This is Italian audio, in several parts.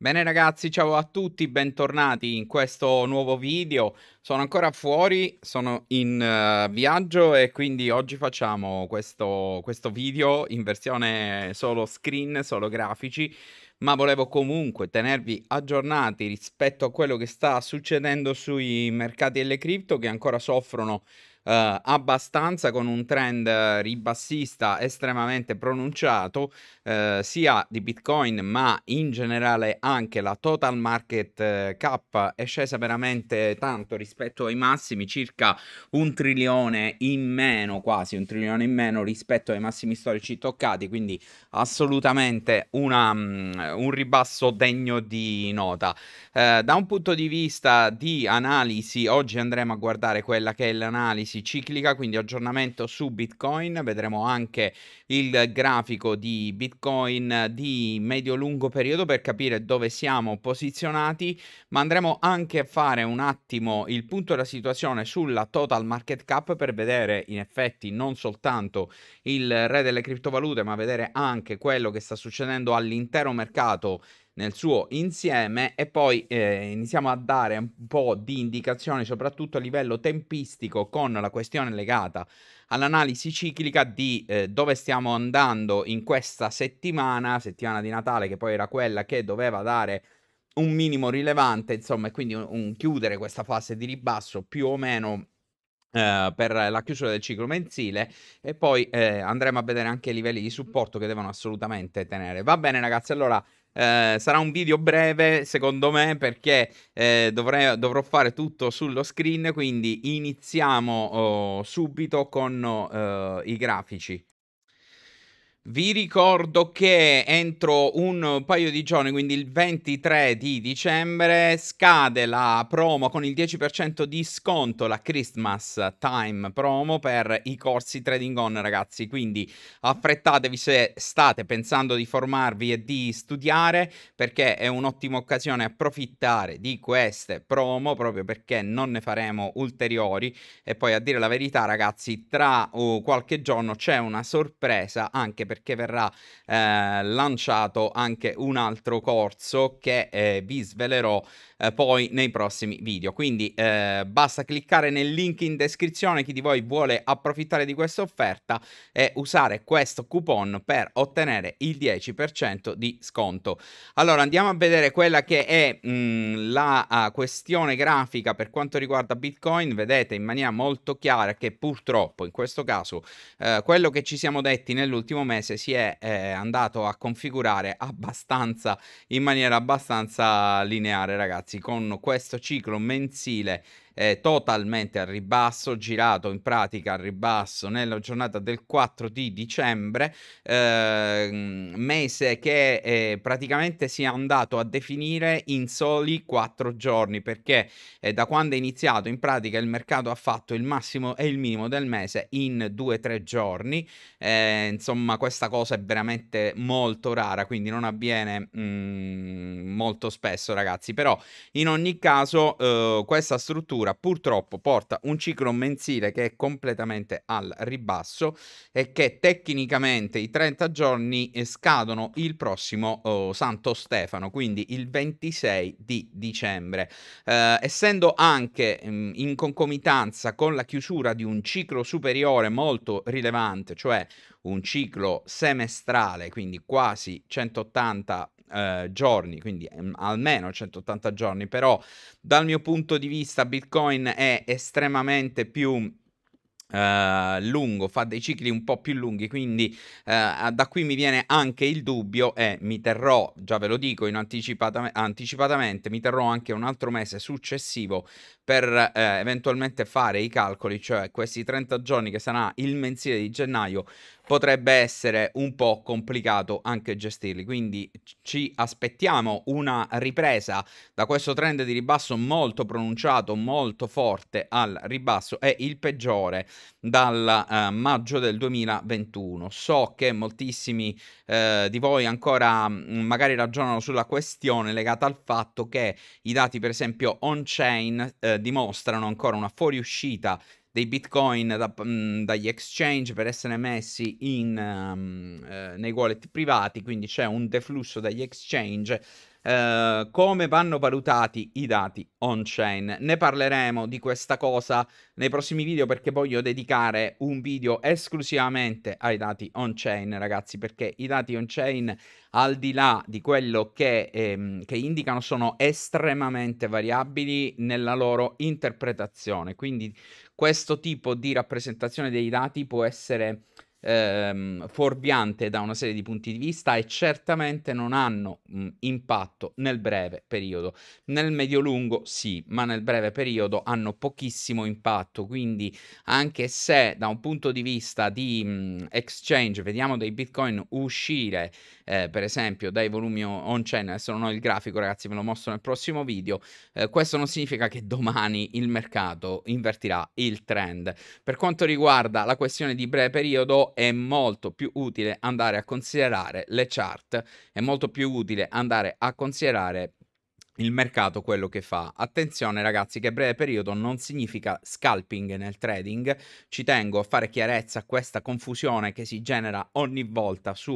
Bene ragazzi, ciao a tutti, bentornati in questo nuovo video. Sono ancora fuori, sono in uh, viaggio e quindi oggi facciamo questo, questo video in versione solo screen, solo grafici, ma volevo comunque tenervi aggiornati rispetto a quello che sta succedendo sui mercati e le cripto che ancora soffrono eh, abbastanza con un trend eh, ribassista estremamente pronunciato eh, sia di Bitcoin ma in generale anche la total market eh, cap è scesa veramente tanto rispetto ai massimi circa un trilione in meno quasi un trilione in meno rispetto ai massimi storici toccati quindi assolutamente una, mm, un ribasso degno di nota eh, da un punto di vista di analisi oggi andremo a guardare quella che è l'analisi analisi ciclica, quindi aggiornamento su Bitcoin, vedremo anche il grafico di Bitcoin di medio-lungo periodo per capire dove siamo posizionati, ma andremo anche a fare un attimo il punto della situazione sulla total market cap per vedere in effetti non soltanto il re delle criptovalute, ma vedere anche quello che sta succedendo all'intero mercato nel suo insieme e poi eh, iniziamo a dare un po' di indicazioni soprattutto a livello tempistico con la questione legata all'analisi ciclica di eh, dove stiamo andando in questa settimana, settimana di Natale che poi era quella che doveva dare un minimo rilevante, insomma, e quindi un, un chiudere questa fase di ribasso più o meno eh, per la chiusura del ciclo mensile e poi eh, andremo a vedere anche i livelli di supporto che devono assolutamente tenere. Va bene ragazzi, allora eh, sarà un video breve secondo me perché eh, dovrei, dovrò fare tutto sullo screen, quindi iniziamo oh, subito con oh, eh, i grafici. Vi ricordo che entro un paio di giorni, quindi il 23 di dicembre, scade la promo con il 10% di sconto, la Christmas Time promo per i corsi Trading On, ragazzi. Quindi affrettatevi se state pensando di formarvi e di studiare, perché è un'ottima occasione approfittare di queste promo, proprio perché non ne faremo ulteriori. E poi a dire la verità, ragazzi, tra oh, qualche giorno c'è una sorpresa anche per perché verrà eh, lanciato anche un altro corso che eh, vi svelerò eh, poi nei prossimi video. Quindi eh, basta cliccare nel link in descrizione chi di voi vuole approfittare di questa offerta e usare questo coupon per ottenere il 10% di sconto. Allora andiamo a vedere quella che è mh, mm, la ah, questione grafica per quanto riguarda Bitcoin. Vedete in maniera molto chiara che purtroppo in questo caso eh, quello che ci siamo detti nell'ultimo mese giapponese si è eh, andato a configurare abbastanza in maniera abbastanza lineare, ragazzi, con questo ciclo mensile eh, totalmente al ribasso, girato in pratica al ribasso nella giornata del 4 di dicembre, eh, mese che eh, praticamente si è andato a definire in soli 4 giorni perché eh, da quando è iniziato in pratica il mercato ha fatto il massimo e il minimo del mese in 2-3 giorni, eh, insomma questa cosa è veramente molto rara, quindi non avviene mh, mm, molto spesso ragazzi, però in ogni caso eh, questa struttura chiusura purtroppo porta un ciclo mensile che è completamente al ribasso e che tecnicamente i 30 giorni eh, scadono il prossimo oh, Santo Stefano, quindi il 26 di dicembre. Eh, essendo anche mh, mm, in concomitanza con la chiusura di un ciclo superiore molto rilevante, cioè un ciclo semestrale, quindi quasi 180 eh, giorni, quindi mm, almeno 180 giorni, però dal mio punto di vista Bitcoin è estremamente più Uh, lungo, fa dei cicli un po' più lunghi, quindi uh, da qui mi viene anche il dubbio e mi terrò, già ve lo dico in anticipatamente, anticipatamente mi terrò anche un altro mese successivo per eh, eventualmente fare i calcoli, cioè questi 30 giorni che sarà il mensile di gennaio, potrebbe essere un po' complicato anche gestirli. Quindi ci aspettiamo una ripresa da questo trend di ribasso molto pronunciato, molto forte al ribasso, è il peggiore dal eh, maggio del 2021. So che moltissimi eh, di voi ancora mh, mm, magari ragionano sulla questione legata al fatto che i dati per esempio on-chain eh, dimostrano ancora una fuoriuscita dei bitcoin da, mh, dagli exchange per essere messi in, um, eh, nei wallet privati, quindi c'è un deflusso dagli exchange eh, come vanno valutati i dati on-chain. Ne parleremo di questa cosa nei prossimi video perché voglio dedicare un video esclusivamente ai dati on-chain, ragazzi, perché i dati on-chain, al di là di quello che, ehm, che indicano, sono estremamente variabili nella loro interpretazione. Quindi questo tipo di rappresentazione dei dati può essere ehm, fuorviante da una serie di punti di vista e certamente non hanno mh, impatto nel breve periodo. Nel medio-lungo sì, ma nel breve periodo hanno pochissimo impatto, quindi anche se da un punto di vista di mh, exchange vediamo dei bitcoin uscire eh, per esempio dai volumi on-chain, adesso non ho il grafico ragazzi, ve lo mostro nel prossimo video, eh, questo non significa che domani il mercato invertirà il trend. Per quanto riguarda la questione di breve periodo, è molto più utile andare a considerare le chart, è molto più utile andare a considerare il mercato quello che fa. Attenzione ragazzi che breve periodo non significa scalping nel trading, ci tengo a fare chiarezza a questa confusione che si genera ogni volta su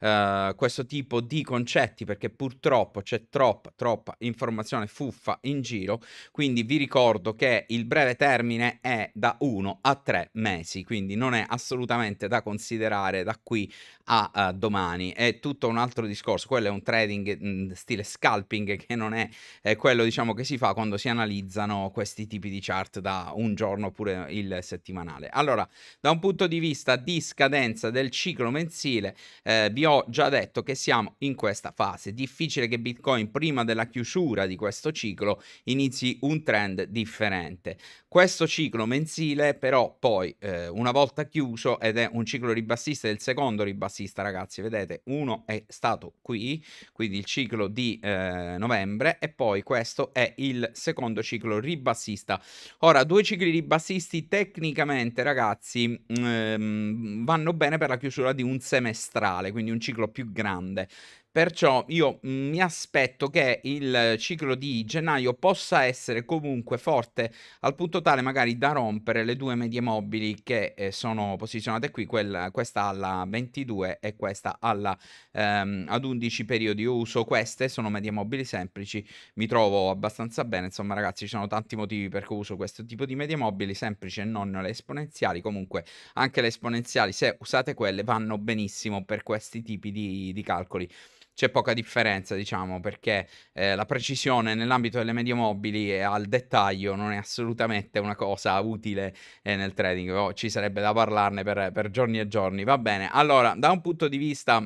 uh, questo tipo di concetti perché purtroppo c'è troppa, troppa informazione fuffa in giro, quindi vi ricordo che il breve termine è da 1 a 3 mesi, quindi non è assolutamente da considerare da qui a uh, domani, è tutto un altro discorso, quello è un trading mh, mm, stile scalping che non è come quello diciamo, che si fa quando si analizzano questi tipi di chart da un giorno oppure il settimanale. Allora, da un punto di vista di scadenza del ciclo mensile, eh, vi ho già detto che siamo in questa fase. Difficile che Bitcoin prima della chiusura di questo ciclo inizi un trend differente. Questo ciclo mensile però poi eh, una volta chiuso ed è un ciclo ribassista, è il secondo ribassista ragazzi, vedete, uno è stato qui, quindi il ciclo di eh, novembre e poi questo è il secondo ciclo ribassista. Ora, due cicli ribassisti tecnicamente, ragazzi, mm, ehm, vanno bene per la chiusura di un semestrale, quindi un ciclo più grande. Perciò io mm, mi aspetto che il ciclo di gennaio possa essere comunque forte al punto tale magari da rompere le due medie mobili che eh, sono posizionate qui, quella, questa alla 22 e questa alla, ehm, ad 11 periodi uso. Queste sono medie mobili semplici, mi trovo abbastanza bene, insomma ragazzi ci sono tanti motivi per cui uso questo tipo di medie mobili semplici e non le esponenziali, comunque anche le esponenziali se usate quelle vanno benissimo per questi tipi di, di calcoli c'è poca differenza, diciamo, perché eh, la precisione nell'ambito delle medie mobili e al dettaglio non è assolutamente una cosa utile eh, nel trading. Oh, ci sarebbe da parlarne per, per giorni e giorni. Va bene, allora, da un punto di vista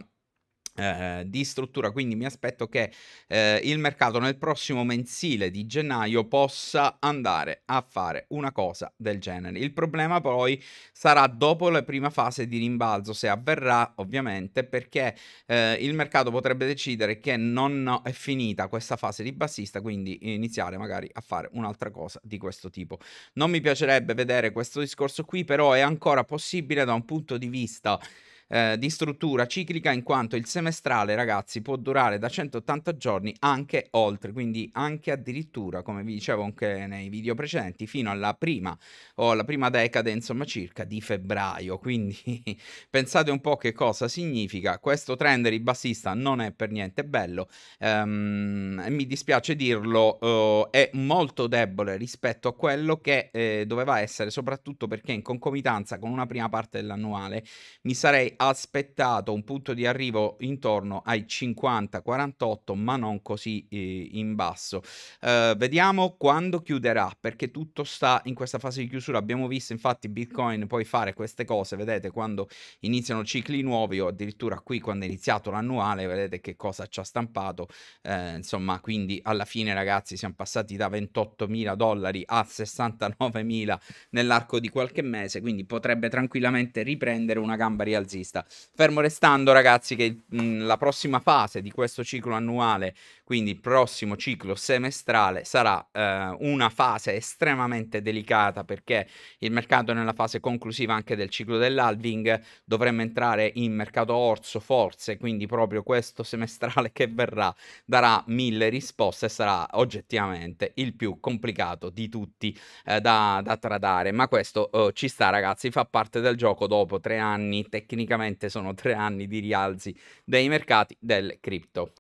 eh, di struttura, quindi mi aspetto che eh, il mercato nel prossimo mensile di gennaio possa andare a fare una cosa del genere. Il problema poi sarà dopo la prima fase di rimbalzo, se avverrà ovviamente, perché eh, il mercato potrebbe decidere che non è finita questa fase di bassista, quindi iniziare magari a fare un'altra cosa di questo tipo. Non mi piacerebbe vedere questo discorso qui, però è ancora possibile da un punto di vista eh, di struttura ciclica in quanto il semestrale, ragazzi, può durare da 180 giorni anche oltre, quindi anche addirittura, come vi dicevo anche nei video precedenti, fino alla prima o alla prima decade, insomma, circa di febbraio. Quindi pensate un po' che cosa significa. Questo trend ribassista non è per niente bello, ehm, mi dispiace dirlo, eh, è molto debole rispetto a quello che eh, doveva essere, soprattutto perché in concomitanza con una prima parte dell'annuale mi sarei aspettato un punto di arrivo intorno ai 50-48, ma non così eh, in basso. Eh, vediamo quando chiuderà, perché tutto sta in questa fase di chiusura. Abbiamo visto infatti Bitcoin poi fare queste cose, vedete quando iniziano cicli nuovi o addirittura qui quando è iniziato l'annuale, vedete che cosa ci ha stampato. Eh, insomma, quindi alla fine ragazzi siamo passati da 28 mila dollari a 69 mila nell'arco di qualche mese, quindi potrebbe tranquillamente riprendere una gamba rialzista vista. Fermo restando, ragazzi, che mh, la prossima fase di questo ciclo annuale quindi il prossimo ciclo semestrale sarà eh, una fase estremamente delicata perché il mercato è nella fase conclusiva anche del ciclo dell'alving, dovremmo entrare in mercato orso forse, quindi proprio questo semestrale che verrà darà mille risposte e sarà oggettivamente il più complicato di tutti eh, da, da, tradare, ma questo eh, ci sta ragazzi, fa parte del gioco dopo tre anni, tecnicamente sono tre anni di rialzi dei mercati del cripto.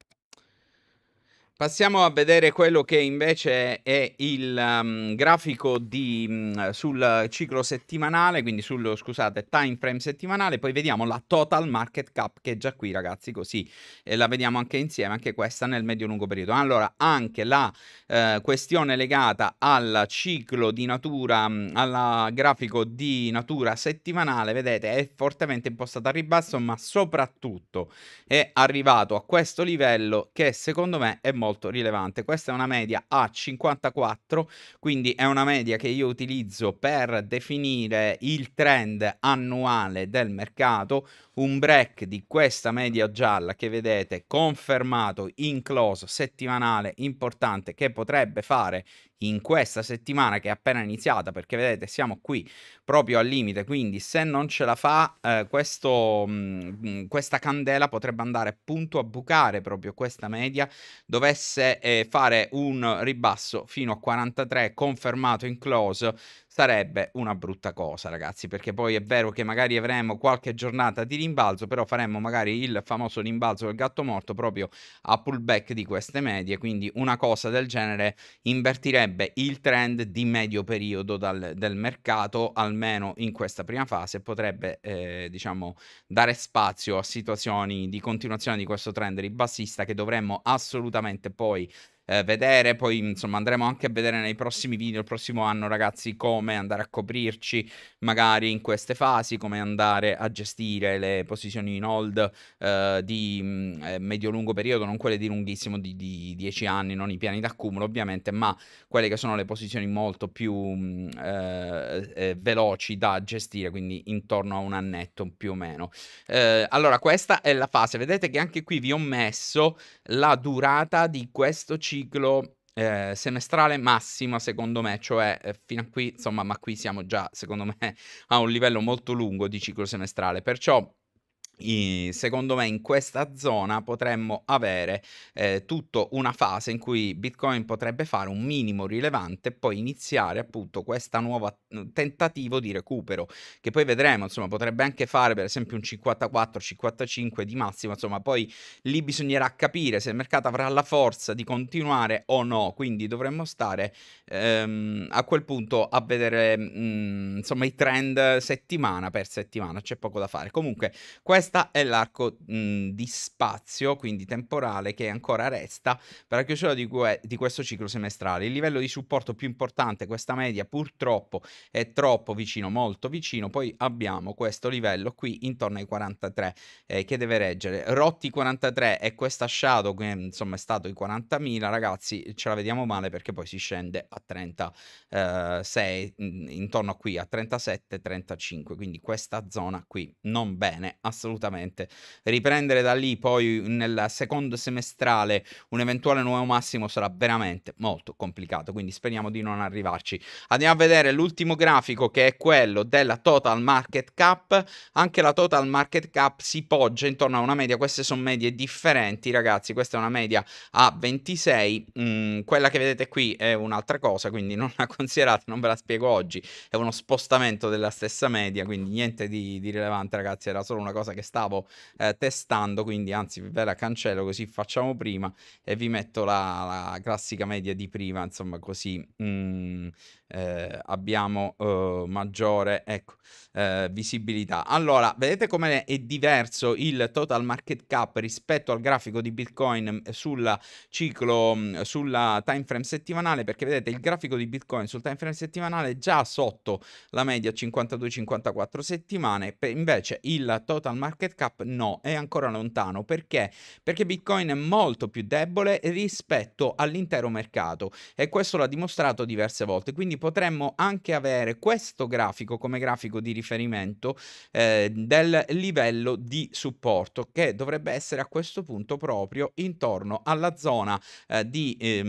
Passiamo a vedere quello che invece è il um, grafico di, um, sul ciclo settimanale, quindi sul scusate, time frame settimanale, poi vediamo la total market cap che è già qui ragazzi, così e la vediamo anche insieme, anche questa nel medio-lungo periodo. Allora, anche la eh, questione legata al ciclo di natura, mm, al grafico di natura settimanale, vedete, è fortemente impostata a ribasso, ma soprattutto è arrivato a questo livello che secondo me è molto molto rilevante. Questa è una media a 54, quindi è una media che io utilizzo per definire il trend annuale del mercato un break di questa media gialla che vedete confermato in close settimanale importante che potrebbe fare in questa settimana che è appena iniziata perché vedete siamo qui proprio al limite quindi se non ce la fa eh, questo, mh, mm, mm, questa candela potrebbe andare appunto a bucare proprio questa media dovesse eh, fare un ribasso fino a 43 confermato in close sarebbe una brutta cosa, ragazzi, perché poi è vero che magari avremo qualche giornata di rimbalzo, però faremmo magari il famoso rimbalzo del gatto morto proprio a pullback di queste medie, quindi una cosa del genere invertirebbe il trend di medio periodo dal, del mercato, almeno in questa prima fase, potrebbe eh, diciamo dare spazio a situazioni di continuazione di questo trend ribassista che dovremmo assolutamente poi eh, vedere, poi insomma andremo anche a vedere nei prossimi video, il prossimo anno ragazzi, come andare a coprirci magari in queste fasi, come andare a gestire le posizioni in hold eh, di mh, mm, eh, medio-lungo periodo, non quelle di lunghissimo, di 10 anni, non i piani d'accumulo ovviamente, ma quelle che sono le posizioni molto più mh, mm, eh, eh, veloci da gestire, quindi intorno a un annetto più o meno. Eh, allora questa è la fase, vedete che anche qui vi ho messo la durata di questo ciclo ciclo eh, semestrale massima, secondo me, cioè eh, fino a qui, insomma, ma qui siamo già secondo me a un livello molto lungo di ciclo semestrale, perciò secondo me in questa zona potremmo avere eh, tutta una fase in cui Bitcoin potrebbe fare un minimo rilevante e poi iniziare appunto questo nuovo mm, tentativo di recupero che poi vedremo, insomma potrebbe anche fare per esempio un 54-55 di massimo, insomma poi lì bisognerà capire se il mercato avrà la forza di continuare o no, quindi dovremmo stare ehm, a quel punto a vedere mh, mm, insomma i trend settimana per settimana, c'è poco da fare. Comunque questa questo è l'arco mh, mhmm, di spazio, quindi temporale, che ancora resta per la chiusura di, que di questo ciclo semestrale. Il livello di supporto più importante, questa media purtroppo è troppo vicino, molto vicino, poi abbiamo questo livello qui intorno ai 43 eh, che deve reggere. Rotti 43 e questa shadow che insomma è stato i 40.000, ragazzi ce la vediamo male perché poi si scende a 36, eh, mhmm, intorno a qui a 37-35, quindi questa zona qui non bene assolutamente assolutamente. Riprendere da lì poi nel secondo semestrale un eventuale nuovo massimo sarà veramente molto complicato, quindi speriamo di non arrivarci. Andiamo a vedere l'ultimo grafico che è quello della total market cap, anche la total market cap si poggia intorno a una media, queste sono medie differenti ragazzi, questa è una media a 26, mm, quella che vedete qui è un'altra cosa, quindi non la considerate, non ve la spiego oggi, è uno spostamento della stessa media, quindi niente di, di rilevante ragazzi, era solo una cosa che stavo eh, testando, quindi anzi ve la cancello così facciamo prima e vi metto la, la classica media di prima, insomma così mh, mm, eh, abbiamo eh, maggiore ecco, eh, visibilità. Allora, vedete come è diverso il total market cap rispetto al grafico di Bitcoin mm, sul ciclo, mm, sulla time frame settimanale, perché vedete il grafico di Bitcoin sul time frame settimanale è già sotto la media 52-54 settimane, invece il total market cap no, è ancora lontano. Perché? Perché Bitcoin è molto più debole rispetto all'intero mercato e questo l'ha dimostrato diverse volte. Quindi potremmo anche avere questo grafico come grafico di riferimento eh, del livello di supporto che dovrebbe essere a questo punto proprio intorno alla zona eh, di ehm,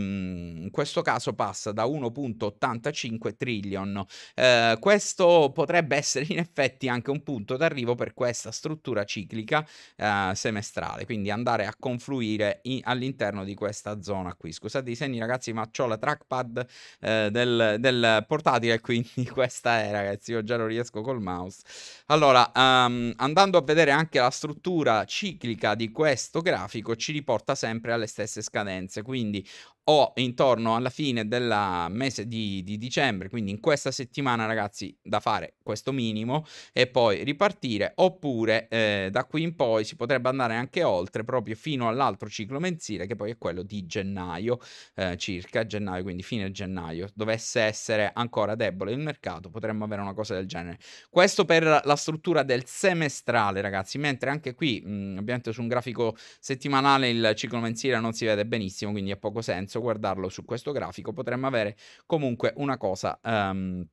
in questo caso passa da 1.85 trillion eh, questo potrebbe essere in effetti anche un punto d'arrivo per questa struttura ciclica eh, semestrale quindi andare a confluire all'interno di questa zona qui scusate i segni ragazzi ma ho la trackpad eh, del, del del portatile, quindi questa è ragazzi, io già non riesco col mouse. Allora, um, andando a vedere anche la struttura ciclica di questo grafico, ci riporta sempre alle stesse scadenze, quindi o intorno alla fine del mese di, di, dicembre, quindi in questa settimana ragazzi da fare questo minimo e poi ripartire oppure eh, da qui in poi si potrebbe andare anche oltre proprio fino all'altro ciclo mensile che poi è quello di gennaio eh, circa gennaio quindi fine gennaio dovesse essere ancora debole il mercato potremmo avere una cosa del genere questo per la struttura del semestrale ragazzi mentre anche qui mh, mm, ovviamente su un grafico settimanale il ciclo mensile non si vede benissimo quindi ha poco senso guardarlo su questo grafico, potremmo avere comunque una cosa... Um,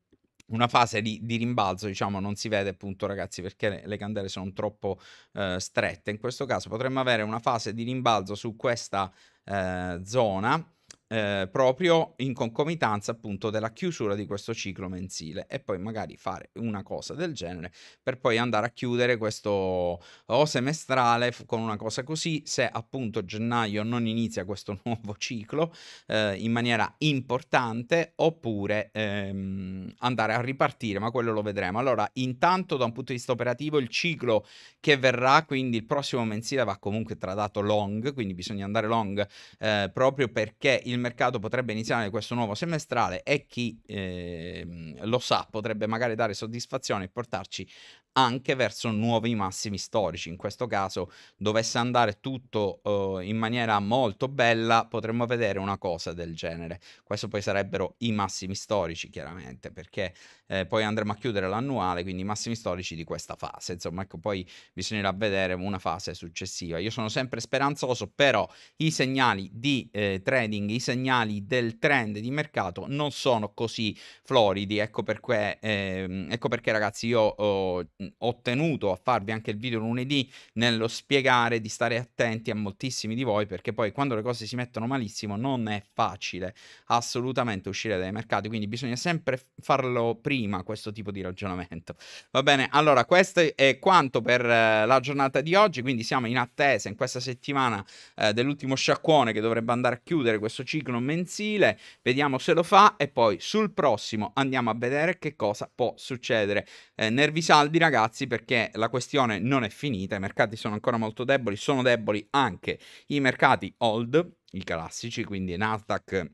una fase di, di, rimbalzo, diciamo, non si vede appunto ragazzi perché le, le candele sono troppo eh, strette. In questo caso potremmo avere una fase di rimbalzo su questa eh, zona eh, proprio in concomitanza appunto della chiusura di questo ciclo mensile e poi magari fare una cosa del genere per poi andare a chiudere questo o semestrale con una cosa così se appunto gennaio non inizia questo nuovo ciclo eh, in maniera importante oppure ehm, andare a ripartire ma quello lo vedremo allora intanto da un punto di vista operativo il ciclo che verrà quindi il prossimo mensile va comunque tradato long quindi bisogna andare long eh, proprio perché il il mercato potrebbe iniziare questo nuovo semestrale e chi eh, lo sa potrebbe magari dare soddisfazione e portarci anche verso nuovi massimi storici. In questo caso dovesse andare tutto uh, in maniera molto bella, potremmo vedere una cosa del genere. Questo poi sarebbero i massimi storici, chiaramente, perché eh, poi andremo a chiudere l'annuale, quindi i massimi storici di questa fase. Insomma, ecco, poi bisognerà vedere una fase successiva. Io sono sempre speranzoso, però i segnali di eh, trading, i segnali del trend di mercato non sono così floridi, ecco perché, ehm, ecco perché ragazzi io... Oh, ho tenuto a farvi anche il video lunedì nello spiegare di stare attenti a moltissimi di voi perché poi quando le cose si mettono malissimo non è facile assolutamente uscire dai mercati, quindi bisogna sempre farlo prima questo tipo di ragionamento. Va bene, allora questo è quanto per eh, la giornata di oggi, quindi siamo in attesa in questa settimana eh, dell'ultimo sciacquone che dovrebbe andare a chiudere questo ciclo mensile, vediamo se lo fa e poi sul prossimo andiamo a vedere che cosa può succedere. Eh, nervi saldi ragazzi ragazzi perché la questione non è finita, i mercati sono ancora molto deboli, sono deboli anche i mercati old, i classici, quindi Nasdaq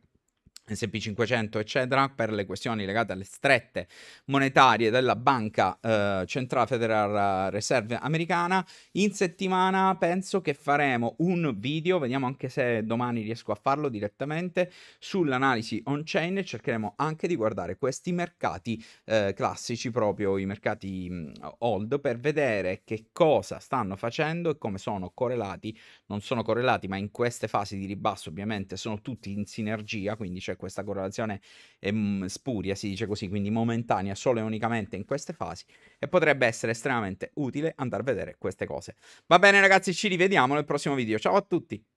SP500 eccetera per le questioni legate alle strette monetarie della banca eh, centrale federal reserve americana in settimana penso che faremo un video vediamo anche se domani riesco a farlo direttamente sull'analisi on chain e cercheremo anche di guardare questi mercati eh, classici proprio i mercati mh, mm, old per vedere che cosa stanno facendo e come sono correlati non sono correlati ma in queste fasi di ribasso ovviamente sono tutti in sinergia quindi c'è cioè questa correlazione è ehm, spuria, si dice così, quindi momentanea, solo e unicamente in queste fasi, e potrebbe essere estremamente utile andare a vedere queste cose. Va bene ragazzi, ci rivediamo nel prossimo video, ciao a tutti!